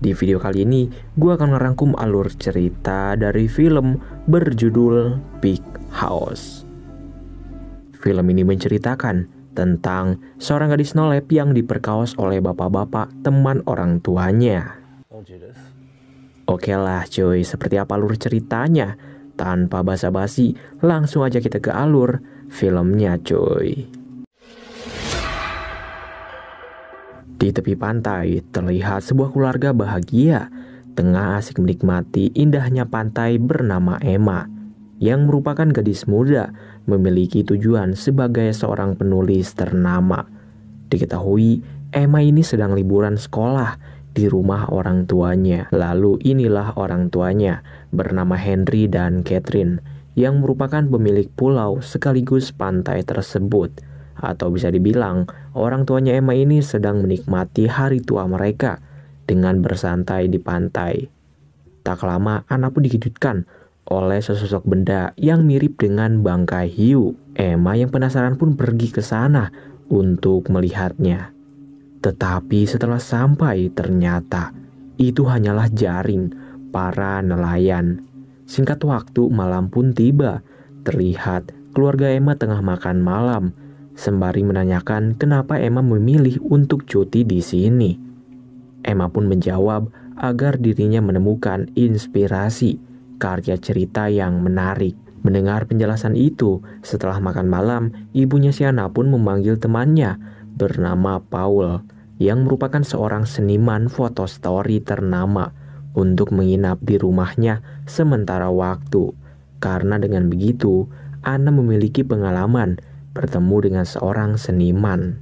Di video kali ini, gue akan merangkum alur cerita dari film berjudul Big House. Film ini menceritakan tentang seorang gadis nolep yang diperkaos oleh bapak-bapak teman orang tuanya. Oke lah cuy, seperti apa alur ceritanya? Tanpa basa-basi, langsung aja kita ke alur filmnya cuy. Di tepi pantai terlihat sebuah keluarga bahagia tengah asik menikmati indahnya pantai bernama Emma yang merupakan gadis muda memiliki tujuan sebagai seorang penulis ternama. Diketahui Emma ini sedang liburan sekolah di rumah orang tuanya. Lalu inilah orang tuanya bernama Henry dan Catherine yang merupakan pemilik pulau sekaligus pantai tersebut atau bisa dibilang orang tuanya Emma ini sedang menikmati hari tua mereka dengan bersantai di pantai. Tak lama, Ana pun dikejutkan oleh sesosok benda yang mirip dengan bangkai hiu. Emma yang penasaran pun pergi ke sana untuk melihatnya. Tetapi setelah sampai, ternyata itu hanyalah jaring para nelayan. Singkat waktu, malam pun tiba. Terlihat keluarga Emma tengah makan malam sembari menanyakan kenapa Emma memilih untuk cuti di sini. Emma pun menjawab agar dirinya menemukan inspirasi karya cerita yang menarik. Mendengar penjelasan itu, setelah makan malam, ibunya Siana pun memanggil temannya bernama Paul yang merupakan seorang seniman foto story ternama untuk menginap di rumahnya sementara waktu. Karena dengan begitu, Anna memiliki pengalaman bertemu dengan seorang seniman.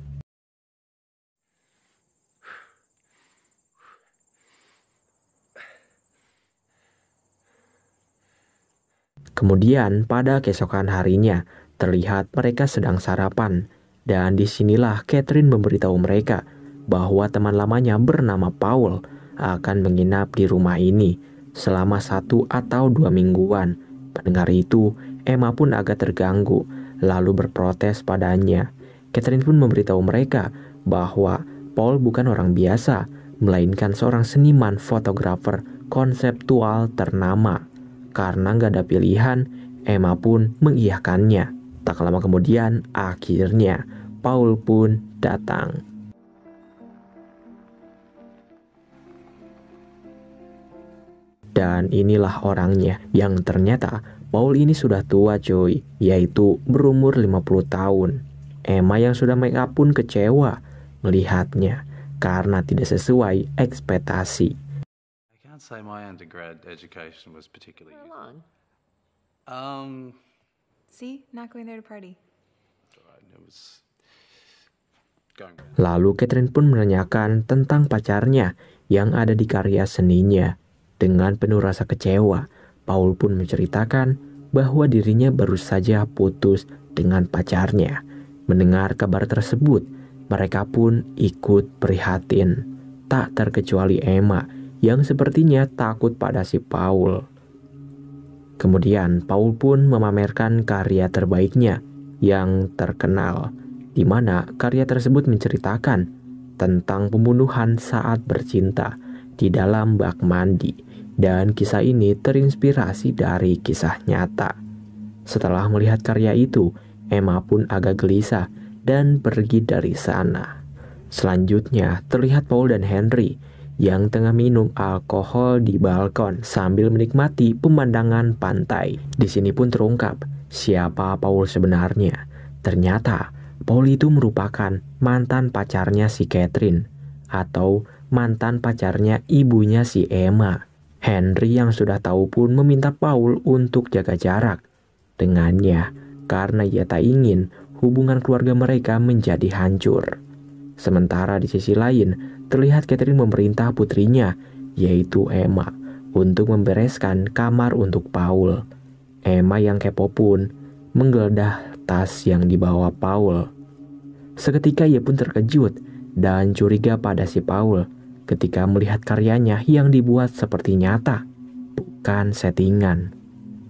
Kemudian pada keesokan harinya, terlihat mereka sedang sarapan. Dan disinilah Catherine memberitahu mereka bahwa teman lamanya bernama Paul akan menginap di rumah ini selama satu atau dua mingguan. Pendengar itu, Emma pun agak terganggu lalu berprotes padanya. Catherine pun memberitahu mereka bahwa Paul bukan orang biasa, melainkan seorang seniman fotografer konseptual ternama. Karena nggak ada pilihan, Emma pun mengiyakannya. Tak lama kemudian, akhirnya Paul pun datang. Dan inilah orangnya yang ternyata Paul ini sudah tua cuy, yaitu berumur 50 tahun. Emma yang sudah make up pun kecewa melihatnya karena tidak sesuai ekspektasi. Lalu Catherine pun menanyakan tentang pacarnya yang ada di karya seninya dengan penuh rasa kecewa Paul pun menceritakan bahwa dirinya baru saja putus dengan pacarnya. Mendengar kabar tersebut, mereka pun ikut prihatin. Tak terkecuali Emma yang sepertinya takut pada si Paul. Kemudian Paul pun memamerkan karya terbaiknya yang terkenal, di mana karya tersebut menceritakan tentang pembunuhan saat bercinta di dalam bak mandi dan kisah ini terinspirasi dari kisah nyata. Setelah melihat karya itu, Emma pun agak gelisah dan pergi dari sana. Selanjutnya, terlihat Paul dan Henry yang tengah minum alkohol di balkon sambil menikmati pemandangan pantai. Di sini pun terungkap siapa Paul sebenarnya. Ternyata Paul itu merupakan mantan pacarnya si Catherine atau mantan pacarnya ibunya si Emma. Henry yang sudah tahu pun meminta Paul untuk jaga jarak dengannya karena ia tak ingin hubungan keluarga mereka menjadi hancur. Sementara di sisi lain, terlihat Catherine memerintah putrinya, yaitu Emma, untuk membereskan kamar untuk Paul. Emma yang kepo pun menggeledah tas yang dibawa Paul. Seketika ia pun terkejut dan curiga pada si Paul ketika melihat karyanya yang dibuat seperti nyata, bukan settingan.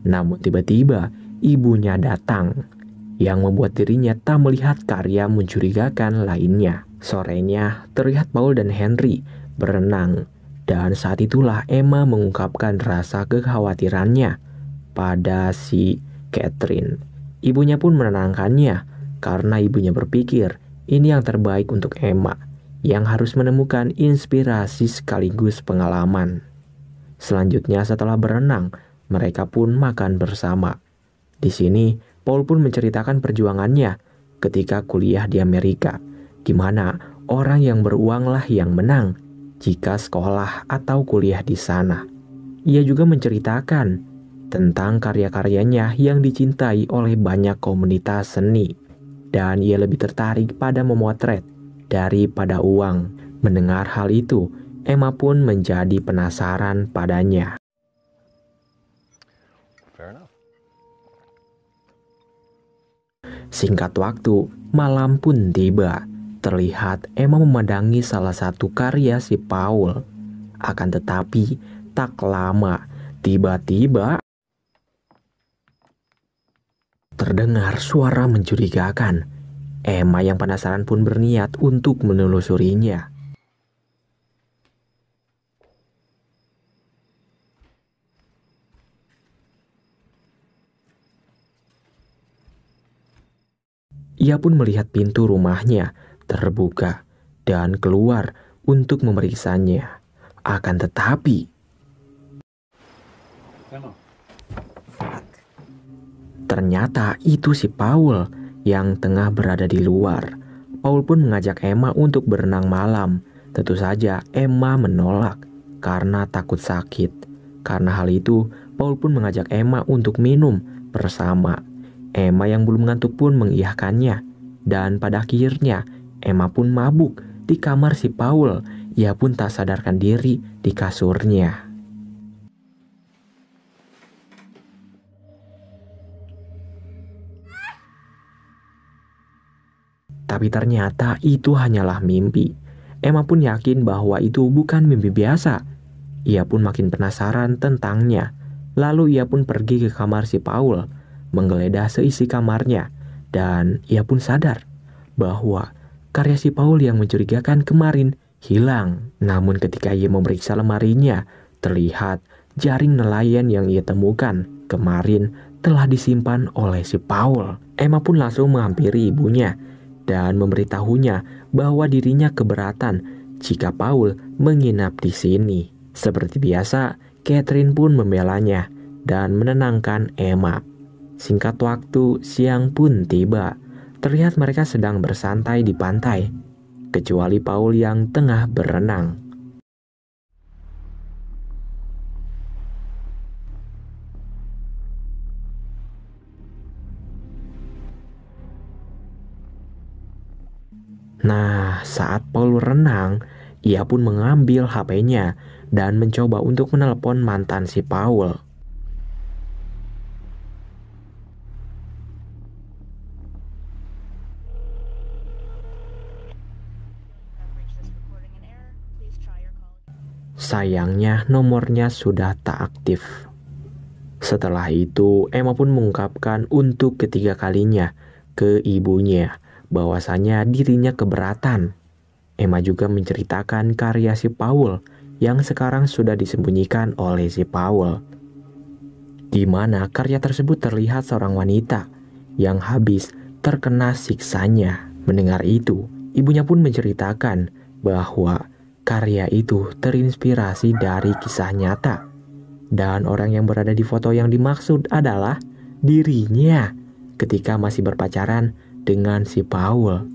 Namun tiba-tiba ibunya datang yang membuat dirinya tak melihat karya mencurigakan lainnya. Sorenya terlihat Paul dan Henry berenang dan saat itulah Emma mengungkapkan rasa kekhawatirannya pada si Catherine. Ibunya pun menenangkannya karena ibunya berpikir ini yang terbaik untuk Emma yang harus menemukan inspirasi sekaligus pengalaman. Selanjutnya setelah berenang, mereka pun makan bersama. Di sini, Paul pun menceritakan perjuangannya ketika kuliah di Amerika, di mana orang yang beruanglah yang menang jika sekolah atau kuliah di sana. Ia juga menceritakan tentang karya-karyanya yang dicintai oleh banyak komunitas seni, dan ia lebih tertarik pada memotret daripada uang. Mendengar hal itu, Emma pun menjadi penasaran padanya. Singkat waktu, malam pun tiba. Terlihat Emma memandangi salah satu karya si Paul. Akan tetapi, tak lama, tiba-tiba terdengar suara mencurigakan Emma yang penasaran pun berniat untuk menelusurinya. Ia pun melihat pintu rumahnya terbuka dan keluar untuk memeriksanya. Akan tetapi, ternyata itu si Paul yang tengah berada di luar. Paul pun mengajak Emma untuk berenang malam. Tentu saja Emma menolak karena takut sakit. Karena hal itu, Paul pun mengajak Emma untuk minum bersama. Emma yang belum mengantuk pun mengiyakannya Dan pada akhirnya, Emma pun mabuk di kamar si Paul. Ia pun tak sadarkan diri di kasurnya. Tapi ternyata itu hanyalah mimpi. Emma pun yakin bahwa itu bukan mimpi biasa. Ia pun makin penasaran tentangnya. Lalu ia pun pergi ke kamar si Paul, menggeledah seisi kamarnya, dan ia pun sadar bahwa karya si Paul yang mencurigakan kemarin hilang. Namun ketika ia memeriksa lemarinya, terlihat jaring nelayan yang ia temukan kemarin telah disimpan oleh si Paul. Emma pun langsung menghampiri ibunya dan memberitahunya bahwa dirinya keberatan jika Paul menginap di sini. Seperti biasa, Catherine pun membelanya dan menenangkan Emma. Singkat waktu, siang pun tiba. Terlihat mereka sedang bersantai di pantai, kecuali Paul yang tengah berenang. Nah, saat Paul renang, ia pun mengambil HP-nya dan mencoba untuk menelpon mantan si Paul. Sayangnya nomornya sudah tak aktif. Setelah itu, Emma pun mengungkapkan untuk ketiga kalinya ke ibunya bahwasanya dirinya keberatan. Emma juga menceritakan karya si Paul yang sekarang sudah disembunyikan oleh si Paul. Di mana karya tersebut terlihat seorang wanita yang habis terkena siksanya. Mendengar itu, ibunya pun menceritakan bahwa karya itu terinspirasi dari kisah nyata. Dan orang yang berada di foto yang dimaksud adalah dirinya ketika masih berpacaran dengan si Paul.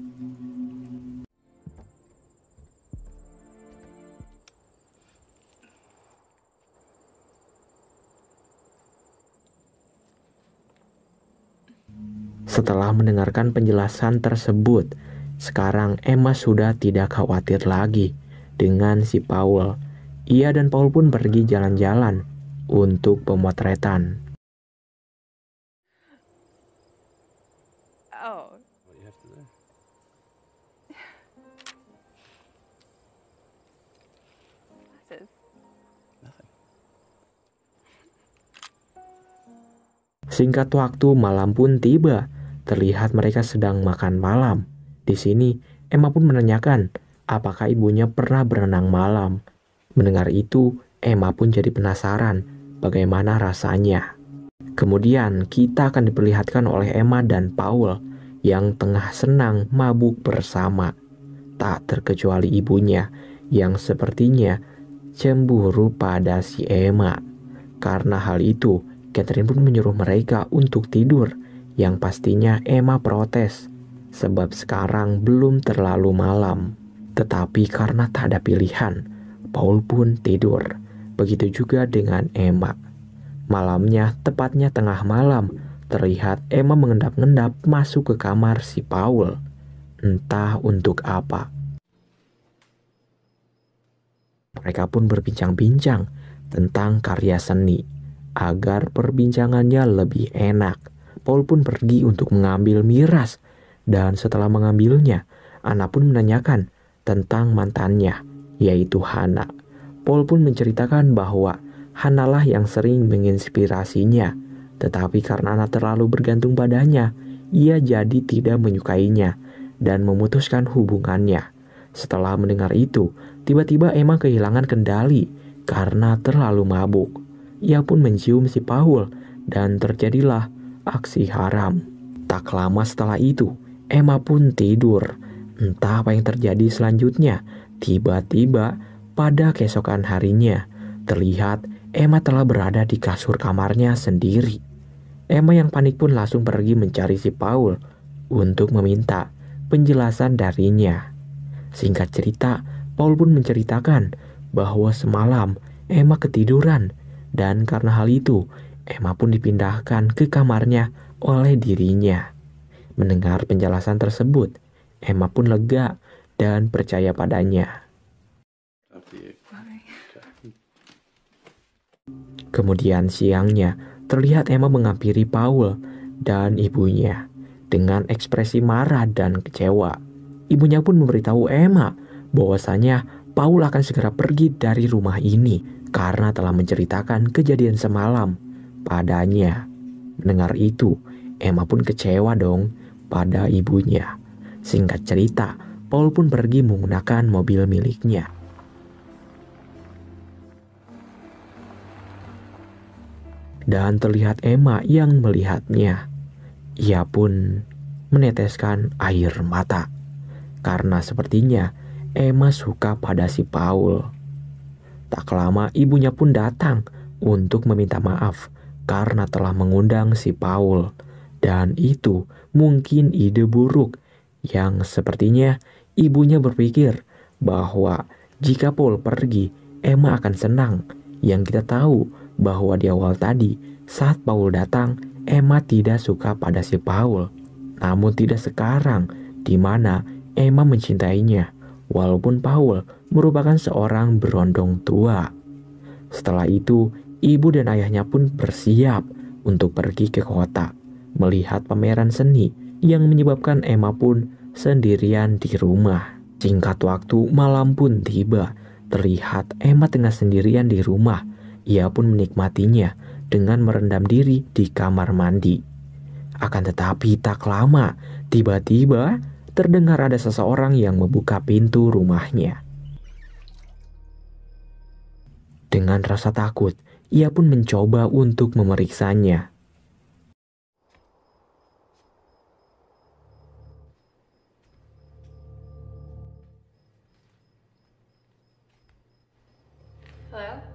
Setelah mendengarkan penjelasan tersebut, sekarang Emma sudah tidak khawatir lagi dengan si Paul. Ia dan Paul pun pergi jalan-jalan untuk pemotretan. Singkat waktu malam pun tiba. Terlihat mereka sedang makan malam. Di sini, Emma pun menanyakan apakah ibunya pernah berenang malam. Mendengar itu, Emma pun jadi penasaran bagaimana rasanya. Kemudian kita akan diperlihatkan oleh Emma dan Paul yang tengah senang mabuk bersama. Tak terkecuali ibunya yang sepertinya cemburu pada si Emma. Karena hal itu, Catherine pun menyuruh mereka untuk tidur, yang pastinya Emma protes, sebab sekarang belum terlalu malam. Tetapi karena tak ada pilihan, Paul pun tidur. Begitu juga dengan Emma. Malamnya, tepatnya tengah malam, terlihat Emma mengendap-endap masuk ke kamar si Paul. Entah untuk apa. Mereka pun berbincang-bincang tentang karya seni agar perbincangannya lebih enak. Paul pun pergi untuk mengambil miras, dan setelah mengambilnya, Anna pun menanyakan tentang mantannya, yaitu Hana. Paul pun menceritakan bahwa Hanalah yang sering menginspirasinya, tetapi karena Anna terlalu bergantung padanya, ia jadi tidak menyukainya dan memutuskan hubungannya. Setelah mendengar itu, tiba-tiba Emma kehilangan kendali karena terlalu mabuk. Ia pun mencium si Paul dan terjadilah aksi haram. Tak lama setelah itu, Emma pun tidur. Entah apa yang terjadi selanjutnya, tiba-tiba pada keesokan harinya terlihat Emma telah berada di kasur kamarnya sendiri. Emma yang panik pun langsung pergi mencari si Paul untuk meminta penjelasan darinya. Singkat cerita, Paul pun menceritakan bahwa semalam Emma ketiduran dan karena hal itu, Emma pun dipindahkan ke kamarnya oleh dirinya. Mendengar penjelasan tersebut, Emma pun lega dan percaya padanya. Ya. Kemudian siangnya, terlihat Emma menghampiri Paul dan ibunya dengan ekspresi marah dan kecewa. Ibunya pun memberitahu Emma bahwasanya Paul akan segera pergi dari rumah ini karena telah menceritakan kejadian semalam padanya. Mendengar itu, Emma pun kecewa dong pada ibunya. Singkat cerita, Paul pun pergi menggunakan mobil miliknya. Dan terlihat Emma yang melihatnya. Ia pun meneteskan air mata karena sepertinya Emma suka pada si Paul. Tak lama ibunya pun datang untuk meminta maaf karena telah mengundang si Paul. Dan itu mungkin ide buruk yang sepertinya ibunya berpikir bahwa jika Paul pergi, Emma akan senang. Yang kita tahu bahwa di awal tadi saat Paul datang, Emma tidak suka pada si Paul. Namun tidak sekarang di mana Emma mencintainya walaupun Paul merupakan seorang berondong tua. Setelah itu, ibu dan ayahnya pun bersiap untuk pergi ke kota, melihat pameran seni yang menyebabkan Emma pun sendirian di rumah. Singkat waktu, malam pun tiba. Terlihat Emma tengah sendirian di rumah. Ia pun menikmatinya dengan merendam diri di kamar mandi. Akan tetapi tak lama, tiba-tiba terdengar ada seseorang yang membuka pintu rumahnya. Dengan rasa takut, ia pun mencoba untuk memeriksanya. Hello?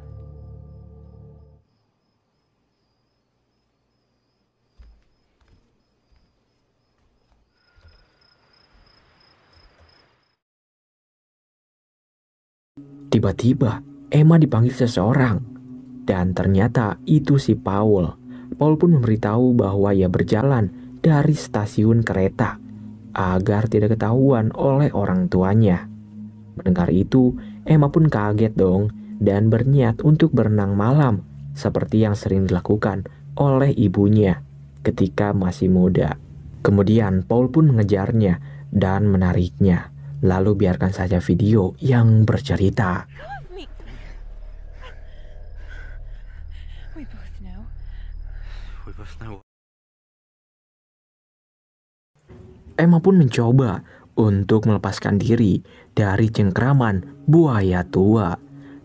Tiba-tiba Emma dipanggil seseorang dan ternyata itu si Paul. Paul pun memberitahu bahwa ia berjalan dari stasiun kereta agar tidak ketahuan oleh orang tuanya. Mendengar itu, Emma pun kaget dong dan berniat untuk berenang malam seperti yang sering dilakukan oleh ibunya ketika masih muda. Kemudian Paul pun mengejarnya dan menariknya. Lalu biarkan saja video yang bercerita. Emma pun mencoba untuk melepaskan diri dari cengkraman buaya tua.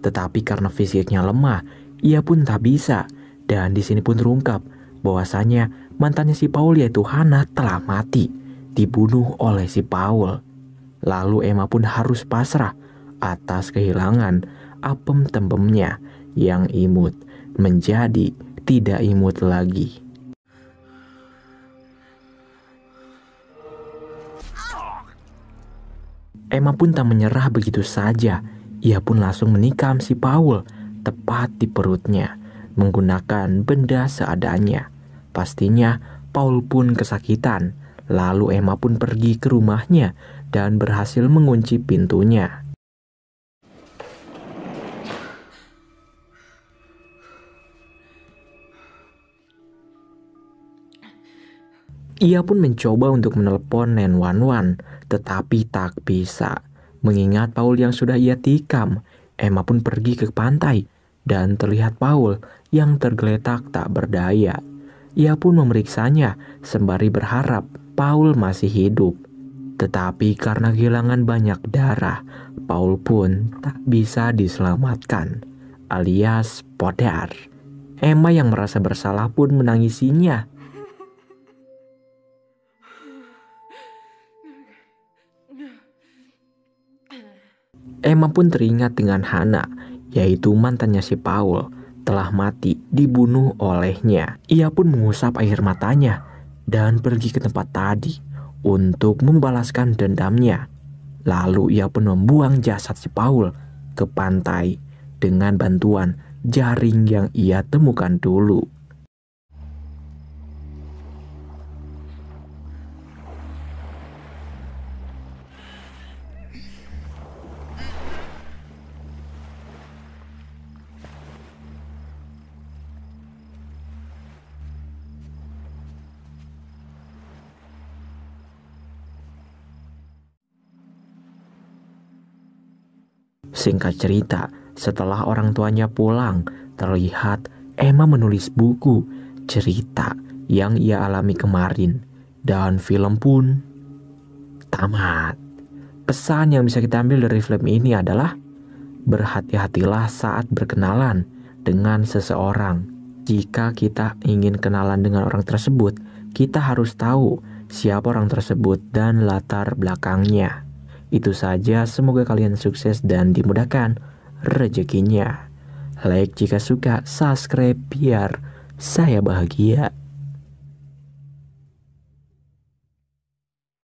Tetapi karena fisiknya lemah, ia pun tak bisa. Dan di sini pun terungkap bahwasanya mantannya si Paul yaitu Hana telah mati, dibunuh oleh si Paul. Lalu Emma pun harus pasrah atas kehilangan apem tembemnya yang imut menjadi tidak imut lagi. Emma pun tak menyerah begitu saja. Ia pun langsung menikam si Paul tepat di perutnya menggunakan benda seadanya. Pastinya Paul pun kesakitan. Lalu Emma pun pergi ke rumahnya dan berhasil mengunci pintunya. Ia pun mencoba untuk menelpon Nen Wan Wan, tetapi tak bisa. Mengingat Paul yang sudah ia tikam, Emma pun pergi ke pantai dan terlihat Paul yang tergeletak tak berdaya. Ia pun memeriksanya sembari berharap Paul masih hidup. Tetapi karena kehilangan banyak darah, Paul pun tak bisa diselamatkan, alias podar. Emma yang merasa bersalah pun menangisinya. Emma pun teringat dengan Hana, yaitu mantannya si Paul, telah mati dibunuh olehnya. Ia pun mengusap air matanya dan pergi ke tempat tadi untuk membalaskan dendamnya. Lalu ia pun membuang jasad si Paul ke pantai dengan bantuan jaring yang ia temukan dulu. Singkat cerita, setelah orang tuanya pulang, terlihat Emma menulis buku cerita yang ia alami kemarin dan film pun tamat. Pesan yang bisa kita ambil dari film ini adalah berhati-hatilah saat berkenalan dengan seseorang. Jika kita ingin kenalan dengan orang tersebut, kita harus tahu siapa orang tersebut dan latar belakangnya. Itu saja, semoga kalian sukses dan dimudahkan rezekinya. Like jika suka, subscribe biar saya bahagia.